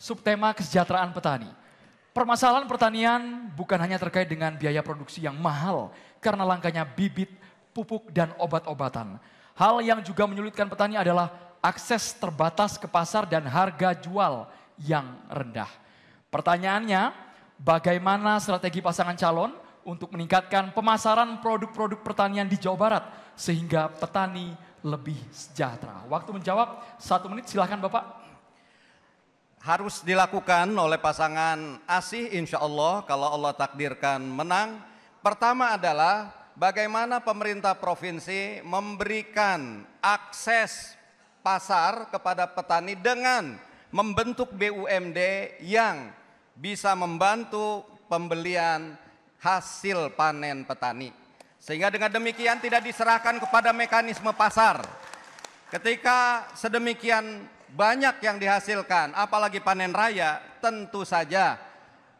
subtema kesejahteraan petani. Permasalahan pertanian bukan hanya terkait dengan biaya produksi yang mahal karena langkanya bibit, pupuk, dan obat-obatan. Hal yang juga menyulitkan petani adalah akses terbatas ke pasar dan harga jual yang rendah. Pertanyaannya, bagaimana strategi pasangan calon untuk meningkatkan pemasaran produk-produk pertanian di Jawa Barat sehingga petani lebih sejahtera? Waktu menjawab, satu menit silahkan Bapak harus dilakukan oleh pasangan asih insya Allah kalau Allah takdirkan menang. Pertama adalah bagaimana pemerintah provinsi memberikan akses pasar kepada petani dengan membentuk BUMD yang bisa membantu pembelian hasil panen petani. Sehingga dengan demikian tidak diserahkan kepada mekanisme pasar. Ketika sedemikian banyak yang dihasilkan, apalagi panen raya, tentu saja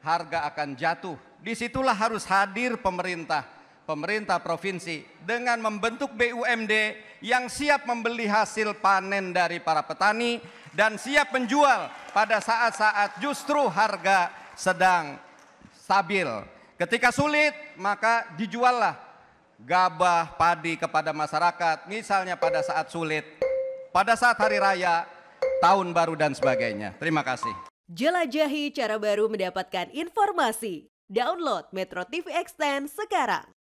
harga akan jatuh. Disitulah harus hadir pemerintah, pemerintah provinsi dengan membentuk BUMD yang siap membeli hasil panen dari para petani dan siap menjual pada saat-saat justru harga sedang stabil. Ketika sulit, maka dijuallah gabah padi kepada masyarakat, misalnya pada saat sulit pada saat hari raya, tahun baru dan sebagainya. Terima kasih. Jelajahi cara baru mendapatkan informasi. Download Metro TV Extend sekarang.